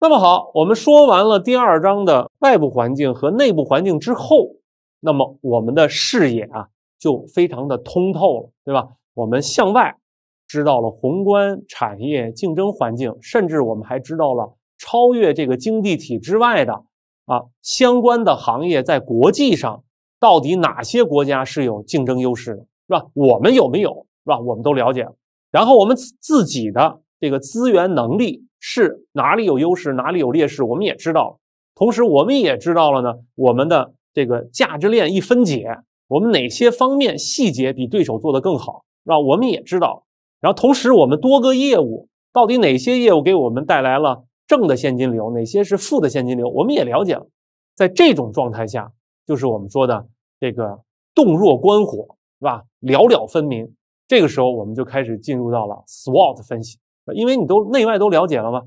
那么好，我们说完了第二章的外部环境和内部环境之后，那么我们的视野啊就非常的通透了，对吧？我们向外知道了宏观产业竞争环境，甚至我们还知道了超越这个经济体之外的啊相关的行业在国际上到底哪些国家是有竞争优势的，是吧？我们有没有，是吧？我们都了解了。然后我们自己的。这个资源能力是哪里有优势，哪里有劣势，我们也知道了。同时，我们也知道了呢，我们的这个价值链一分解，我们哪些方面细节比对手做得更好，是吧？我们也知道。然后，同时，我们多个业务到底哪些业务给我们带来了正的现金流，哪些是负的现金流，我们也了解了。在这种状态下，就是我们说的这个洞若观火，是吧？了了分明。这个时候，我们就开始进入到了 SWOT 分析。因为你都内外都了解了嘛。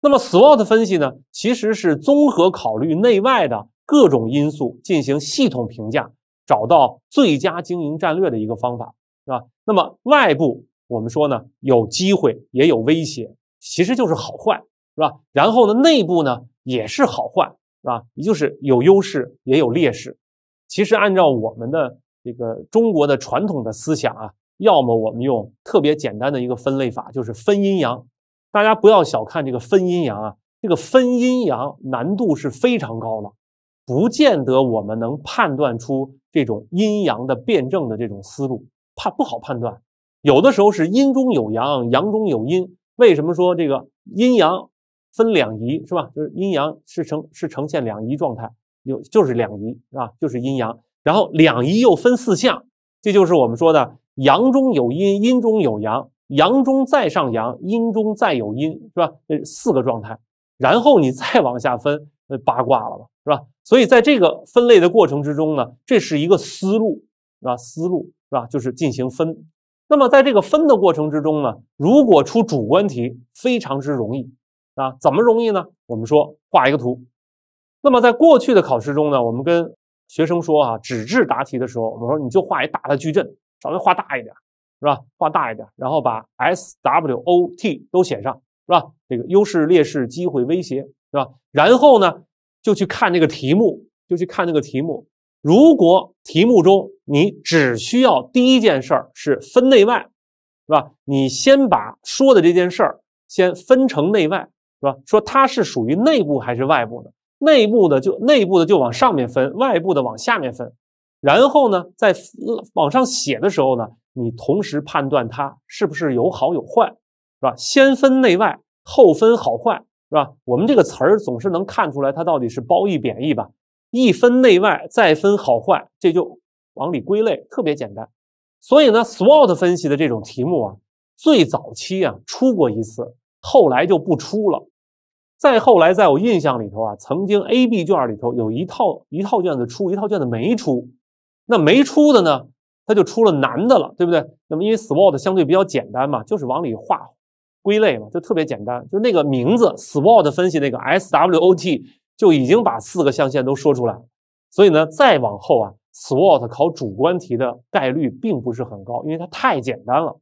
那么 SWOT 分析呢，其实是综合考虑内外的各种因素，进行系统评价，找到最佳经营战略的一个方法，是吧？那么外部我们说呢，有机会也有威胁，其实就是好坏，是吧？然后呢，内部呢也是好坏，是吧？也就是有优势也有劣势。其实按照我们的这个中国的传统的思想啊。要么我们用特别简单的一个分类法，就是分阴阳。大家不要小看这个分阴阳啊，这个分阴阳难度是非常高的，不见得我们能判断出这种阴阳的辩证的这种思路，判不好判断。有的时候是阴中有阳，阳中有阴。为什么说这个阴阳分两仪是吧？就是阴阳是呈是呈现两仪状态，有就是两仪是吧？就是阴阳，然后两仪又分四项，这就是我们说的。阳中有阴，阴中有阳，阳中再上阳，阴中再有阴，是吧？这四个状态，然后你再往下分，八卦了吧，是吧？所以在这个分类的过程之中呢，这是一个思路，是吧？思路是吧？就是进行分。那么在这个分的过程之中呢，如果出主观题，非常之容易，啊，怎么容易呢？我们说画一个图。那么在过去的考试中呢，我们跟学生说啊，纸质答题的时候，我们说你就画一大的矩阵。稍微画大一点，是吧？画大一点，然后把 S W O T 都写上，是吧？这个优势、劣势、机会、威胁，是吧？然后呢，就去看那个题目，就去看那个题目。如果题目中你只需要第一件事儿是分内外，是吧？你先把说的这件事儿先分成内外，是吧？说它是属于内部还是外部的？内部的就内部的就往上面分，外部的往下面分。然后呢，在往上写的时候呢，你同时判断它是不是有好有坏，是吧？先分内外，后分好坏，是吧？我们这个词儿总是能看出来它到底是褒义贬义吧？一分内外，再分好坏，这就往里归类，特别简单。所以呢，SWOT 分析的这种题目啊，最早期啊出过一次，后来就不出了。再后来，在我印象里头啊，曾经 AB 卷里头有一套一套卷子出，一套卷子没出。那没出的呢，它就出了难的了，对不对？那么因为 SWOT 相对比较简单嘛，就是往里画归类嘛，就特别简单。就那个名字 SWOT 分析，那个 S-W-O-T 就已经把四个象限都说出来。所以呢，再往后啊，SWOT 考主观题的概率并不是很高，因为它太简单了。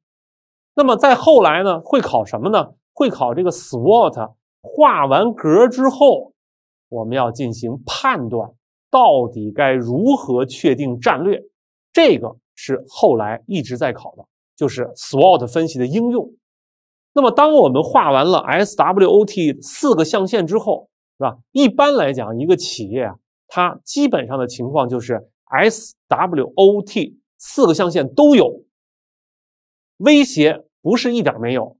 那么再后来呢，会考什么呢？会考这个 SWOT 画完格之后，我们要进行判断。到底该如何确定战略？这个是后来一直在考的，就是 SWOT 分析的应用。那么，当我们画完了 SWOT 四个象限之后，是吧？一般来讲，一个企业啊，它基本上的情况就是 SWOT 四个象限都有威胁，不是一点没有；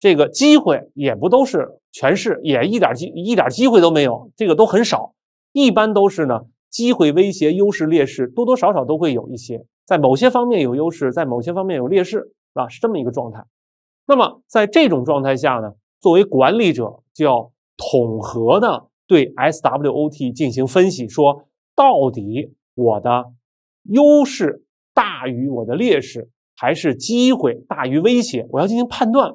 这个机会也不都是全是，也一点机一点机会都没有，这个都很少。一般都是呢。机会、威胁、优势、劣势，多多少少都会有一些，在某些方面有优势，在某些方面有劣势，是吧？是这么一个状态。那么在这种状态下呢，作为管理者就要统合的对 SWOT 进行分析，说到底我的优势大于我的劣势，还是机会大于威胁？我要进行判断。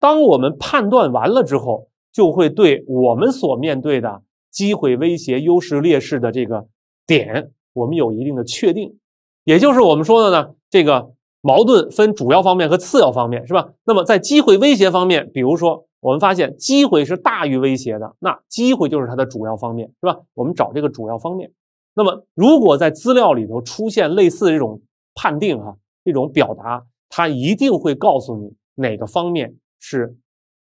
当我们判断完了之后，就会对我们所面对的。机会威胁优势劣势的这个点，我们有一定的确定，也就是我们说的呢，这个矛盾分主要方面和次要方面，是吧？那么在机会威胁方面，比如说我们发现机会是大于威胁的，那机会就是它的主要方面，是吧？我们找这个主要方面。那么如果在资料里头出现类似这种判定哈，这种表达，它一定会告诉你哪个方面是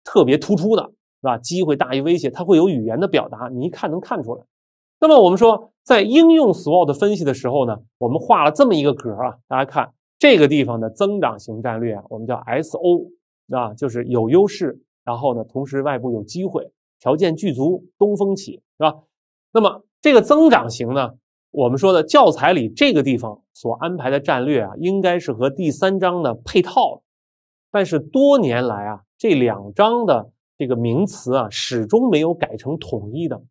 特别突出的。是吧？机会大于威胁，它会有语言的表达，你一看能看出来。那么我们说，在应用 SWOT 分析的时候呢，我们画了这么一个格啊，大家看这个地方的增长型战略啊，我们叫 SO 啊，就是有优势，然后呢，同时外部有机会，条件具足，东风起，是吧？那么这个增长型呢，我们说的教材里这个地方所安排的战略啊，应该是和第三章的配套的，但是多年来啊，这两章的。这个名词啊，始终没有改成统一的，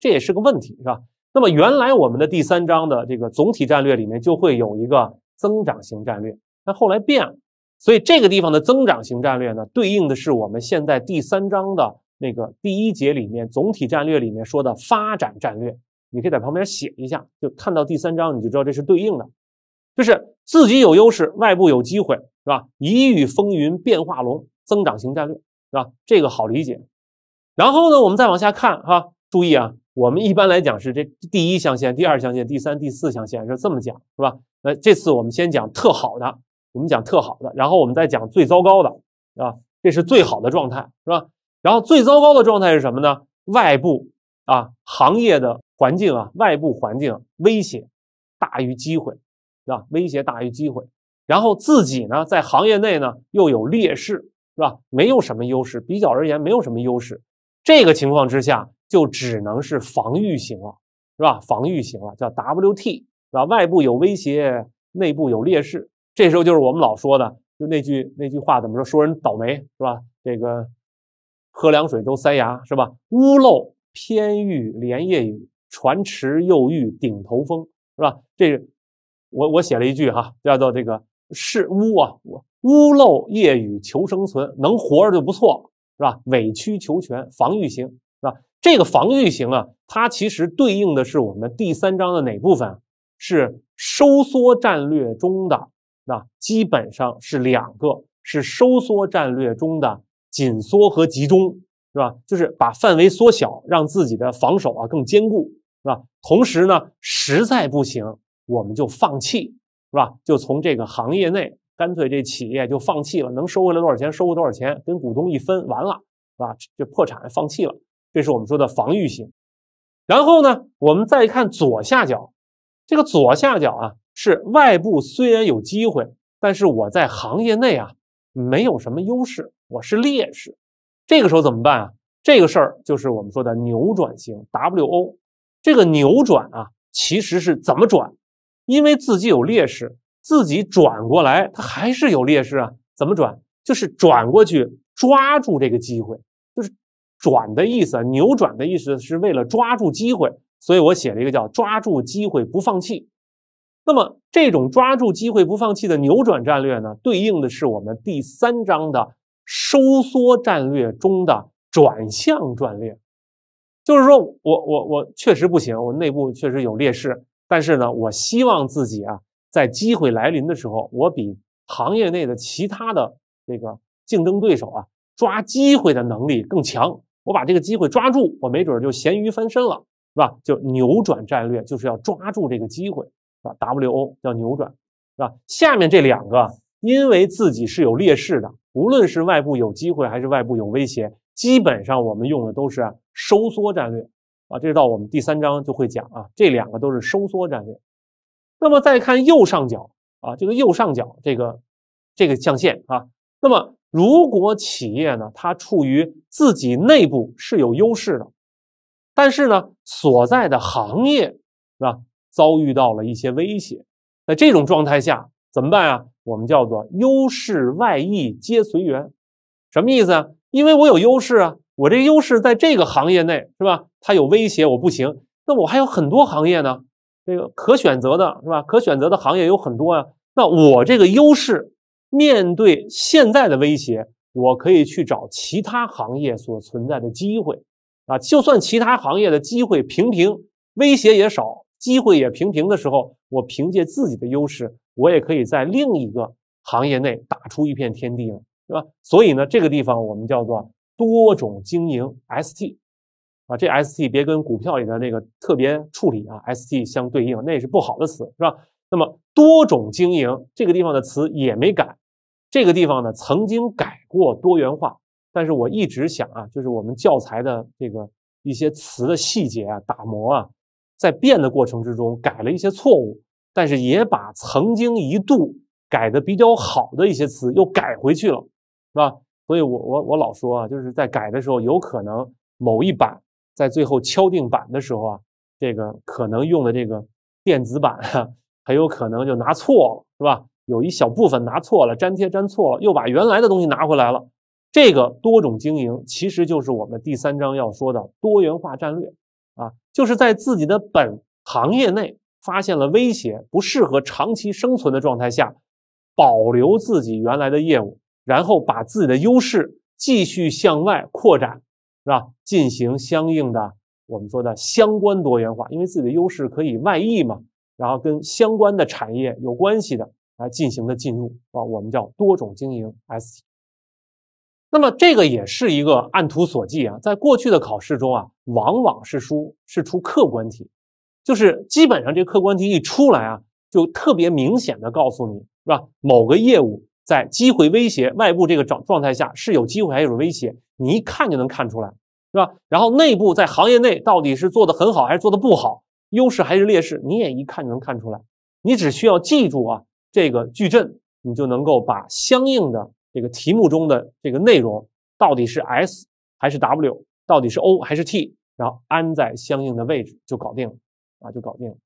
这也是个问题，是吧？那么原来我们的第三章的这个总体战略里面就会有一个增长型战略，但后来变了，所以这个地方的增长型战略呢，对应的是我们现在第三章的那个第一节里面总体战略里面说的发展战略。你可以在旁边写一下，就看到第三章你就知道这是对应的，就是自己有优势，外部有机会，是吧？一遇风云变化龙，增长型战略。是吧？这个好理解。然后呢，我们再往下看哈。注意啊，我们一般来讲是这第一象限、第二象限、第三、第四象限是这么讲，是吧？那这次我们先讲特好的，我们讲特好的，然后我们再讲最糟糕的，啊，这是最好的状态，是吧？然后最糟糕的状态是什么呢？外部啊，行业的环境啊，外部环境威胁大于机会，是吧？威胁大于机会。然后自己呢，在行业内呢又有劣势。是吧？没有什么优势，比较而言没有什么优势。这个情况之下，就只能是防御型了，是吧？防御型了，叫 W T，是吧？外部有威胁，内部有劣势。这时候就是我们老说的，就那句那句话怎么说？说人倒霉是吧？这个喝凉水都塞牙是吧？屋漏偏遇连夜雨，船迟又遇顶头风，是吧？这我我写了一句哈，叫做这个是屋啊，我。屋漏夜雨求生存，能活着就不错，是吧？委曲求全，防御型，是吧？这个防御型啊，它其实对应的是我们第三章的哪部分？是收缩战略中的，那基本上是两个，是收缩战略中的紧缩和集中，是吧？就是把范围缩小，让自己的防守啊更坚固，是吧？同时呢，实在不行，我们就放弃，是吧？就从这个行业内。干脆这企业就放弃了，能收回来多少钱收回多少钱，跟股东一分，完了，是吧？就破产放弃了，这是我们说的防御型。然后呢，我们再看左下角，这个左下角啊，是外部虽然有机会，但是我在行业内啊没有什么优势，我是劣势。这个时候怎么办啊？这个事儿就是我们说的扭转型 WO。这个扭转啊，其实是怎么转？因为自己有劣势。自己转过来，它还是有劣势啊。怎么转？就是转过去，抓住这个机会，就是转的意思扭转的意思是为了抓住机会，所以我写了一个叫“抓住机会不放弃”。那么，这种抓住机会不放弃的扭转战略呢，对应的是我们第三章的收缩战略中的转向战略。就是说，我我我确实不行，我内部确实有劣势，但是呢，我希望自己啊。在机会来临的时候，我比行业内的其他的这个竞争对手啊，抓机会的能力更强。我把这个机会抓住，我没准就咸鱼翻身了，是吧？就扭转战略，就是要抓住这个机会，是吧？W 要扭转，是吧？下面这两个，因为自己是有劣势的，无论是外部有机会还是外部有威胁，基本上我们用的都是收缩战略，啊，这到我们第三章就会讲啊，这两个都是收缩战略。那么再看右上角啊，这个右上角这个这个象限啊，那么如果企业呢，它处于自己内部是有优势的，但是呢，所在的行业是吧，遭遇到了一些威胁，在这种状态下怎么办啊？我们叫做优势外溢，皆随缘，什么意思啊？因为我有优势啊，我这优势在这个行业内是吧？它有威胁我不行，那我还有很多行业呢。这个可选择的是吧？可选择的行业有很多啊。那我这个优势，面对现在的威胁，我可以去找其他行业所存在的机会，啊，就算其他行业的机会平平，威胁也少，机会也平平的时候，我凭借自己的优势，我也可以在另一个行业内打出一片天地了，对吧？所以呢，这个地方我们叫做多种经营 ST。啊，这 ST 别跟股票里的那个特别处理啊，ST 相对应，那是不好的词，是吧？那么多种经营这个地方的词也没改，这个地方呢曾经改过多元化，但是我一直想啊，就是我们教材的这个一些词的细节啊、打磨啊，在变的过程之中改了一些错误，但是也把曾经一度改的比较好的一些词又改回去了，是吧？所以我我我老说啊，就是在改的时候有可能某一版。在最后敲定版的时候啊，这个可能用的这个电子版，很有可能就拿错了，是吧？有一小部分拿错了，粘贴粘错了，又把原来的东西拿回来了。这个多种经营，其实就是我们第三章要说的多元化战略啊，就是在自己的本行业内发现了威胁不适合长期生存的状态下，保留自己原来的业务，然后把自己的优势继续向外扩展。是吧？进行相应的我们说的相关多元化，因为自己的优势可以外溢嘛，然后跟相关的产业有关系的来进行的进入，啊，我们叫多种经营 S。那么这个也是一个按图索骥啊，在过去的考试中啊，往往是书是出客观题，就是基本上这客观题一出来啊，就特别明显的告诉你是吧，某个业务。在机会威胁外部这个状状态下，是有机会还是有威胁，你一看就能看出来，是吧？然后内部在行业内到底是做的很好还是做的不好，优势还是劣势，你也一看就能看出来。你只需要记住啊，这个矩阵，你就能够把相应的这个题目中的这个内容到底是 S 还是 W，到底是 O 还是 T，然后安在相应的位置就搞定了，啊，就搞定了。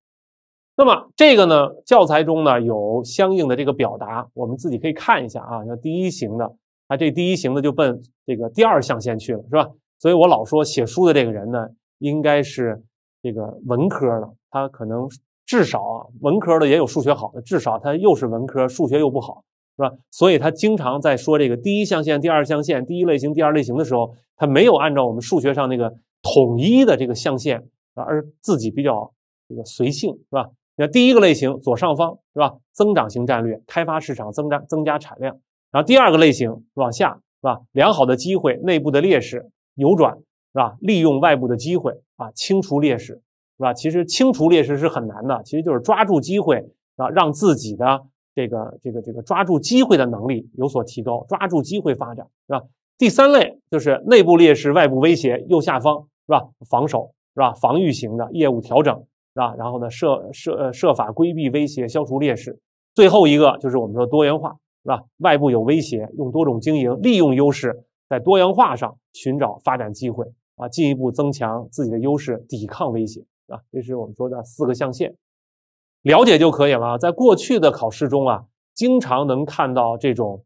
那么这个呢，教材中呢有相应的这个表达，我们自己可以看一下啊。像第一型的，啊，这第一型的就奔这个第二象限去了，是吧？所以我老说写书的这个人呢，应该是这个文科的，他可能至少啊，文科的也有数学好的，至少他又是文科，数学又不好，是吧？所以他经常在说这个第一象限、第二象限、第一类型、第二类型的时候，他没有按照我们数学上那个统一的这个象限而自己比较这个随性，是吧？那第一个类型左上方是吧？增长型战略，开发市场，增加增加产量。然后第二个类型往下是吧？良好的机会，内部的劣势扭转是吧？利用外部的机会啊，清除劣势是吧？其实清除劣势是很难的，其实就是抓住机会啊，让自己的这个这个这个抓住机会的能力有所提高，抓住机会发展是吧？第三类就是内部劣势、外部威胁，右下方是吧？防守是吧？防御型的业务调整。啊，然后呢，设设设法规避威胁，消除劣势。最后一个就是我们说多元化，是吧？外部有威胁，用多种经营，利用优势，在多元化上寻找发展机会啊，进一步增强自己的优势，抵抗威胁啊。这是我们说的四个象限，了解就可以了。在过去的考试中啊，经常能看到这种，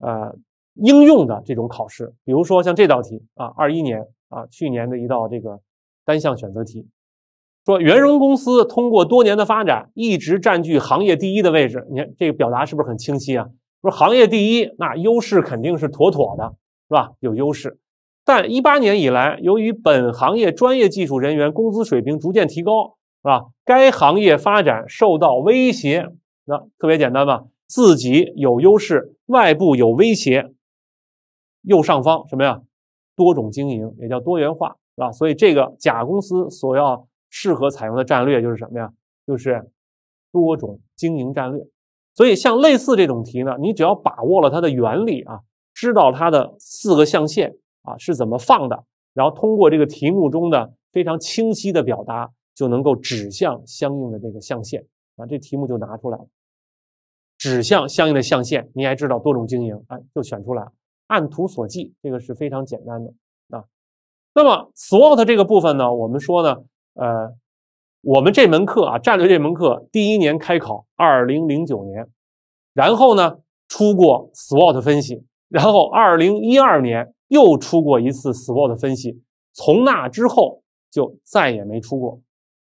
呃，应用的这种考试，比如说像这道题啊，二一年啊，去年的一道这个单项选择题。说圆融公司通过多年的发展，一直占据行业第一的位置。你看这个表达是不是很清晰啊？说行业第一，那优势肯定是妥妥的，是吧？有优势。但一八年以来，由于本行业专业技术人员工资水平逐渐提高，是吧？该行业发展受到威胁。那特别简单吧？自己有优势，外部有威胁。右上方什么呀？多种经营也叫多元化，是吧？所以这个甲公司所要。适合采用的战略就是什么呀？就是多种经营战略。所以像类似这种题呢，你只要把握了它的原理啊，知道它的四个象限啊是怎么放的，然后通过这个题目中的非常清晰的表达，就能够指向相应的这个象限啊，这题目就拿出来了。指向相应的象限，你还知道多种经营，哎，就选出来了。按图索骥，这个是非常简单的啊。那么所有的这个部分呢，我们说呢。呃，我们这门课啊，战略这门课，第一年开考，二零零九年，然后呢，出过 SWOT 分析，然后二零一二年又出过一次 SWOT 分析，从那之后就再也没出过，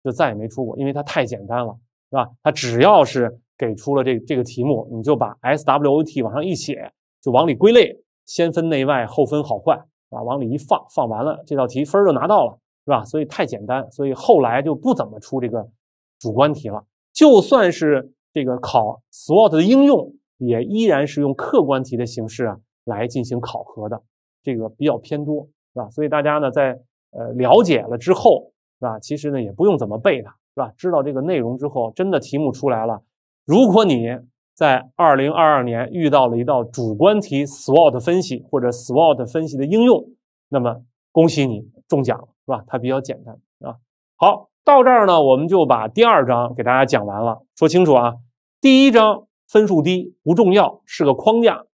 就再也没出过，因为它太简单了，是吧？它只要是给出了这这个题目，你就把 SWOT 往上一写，就往里归类，先分内外，后分好坏，啊，往里一放，放完了这道题分就拿到了。是吧？所以太简单，所以后来就不怎么出这个主观题了。就算是这个考 SWOT 的应用，也依然是用客观题的形式啊来进行考核的。这个比较偏多，是吧？所以大家呢，在呃了解了之后，是吧？其实呢也不用怎么背它是吧？知道这个内容之后，真的题目出来了，如果你在二零二二年遇到了一道主观题 SWOT 分析或者 SWOT 分析的应用，那么恭喜你中奖了。是吧？它比较简单啊。好，到这儿呢，我们就把第二章给大家讲完了。说清楚啊，第一章分数低不重要，是个框架；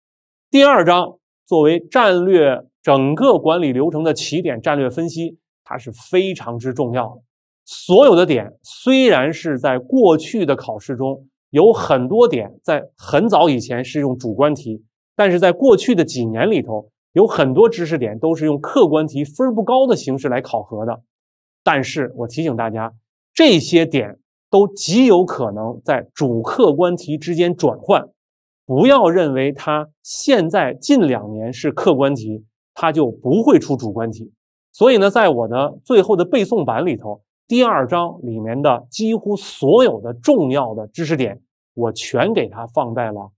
第二章作为战略整个管理流程的起点，战略分析它是非常之重要的。所有的点虽然是在过去的考试中有很多点在很早以前是用主观题，但是在过去的几年里头。有很多知识点都是用客观题分不高的形式来考核的，但是我提醒大家，这些点都极有可能在主客观题之间转换，不要认为它现在近两年是客观题，它就不会出主观题。所以呢，在我的最后的背诵版里头，第二章里面的几乎所有的重要的知识点，我全给它放在了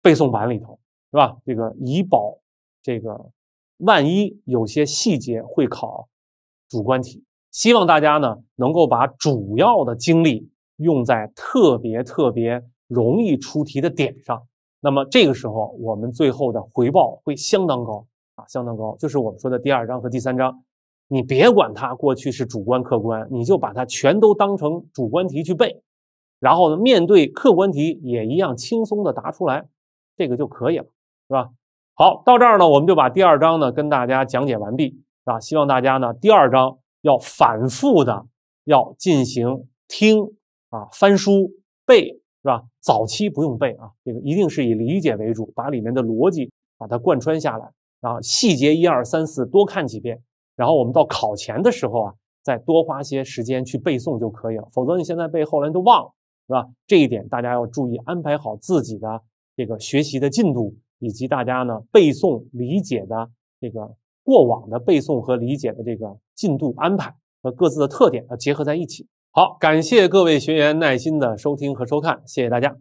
背诵版里头，是吧？这个以保。这个万一有些细节会考主观题，希望大家呢能够把主要的精力用在特别特别容易出题的点上。那么这个时候我们最后的回报会相当高啊，相当高。就是我们说的第二章和第三章，你别管它过去是主观客观，你就把它全都当成主观题去背，然后呢面对客观题也一样轻松的答出来，这个就可以了，是吧？好，到这儿呢，我们就把第二章呢跟大家讲解完毕啊。希望大家呢第二章要反复的要进行听啊，翻书背是吧？早期不用背啊，这个一定是以理解为主，把里面的逻辑把它贯穿下来啊。细节一二三四多看几遍，然后我们到考前的时候啊，再多花些时间去背诵就可以了。否则你现在背，后来都忘了是吧？这一点大家要注意，安排好自己的这个学习的进度。以及大家呢背诵理解的这个过往的背诵和理解的这个进度安排和各自的特点要结合在一起。好，感谢各位学员耐心的收听和收看，谢谢大家。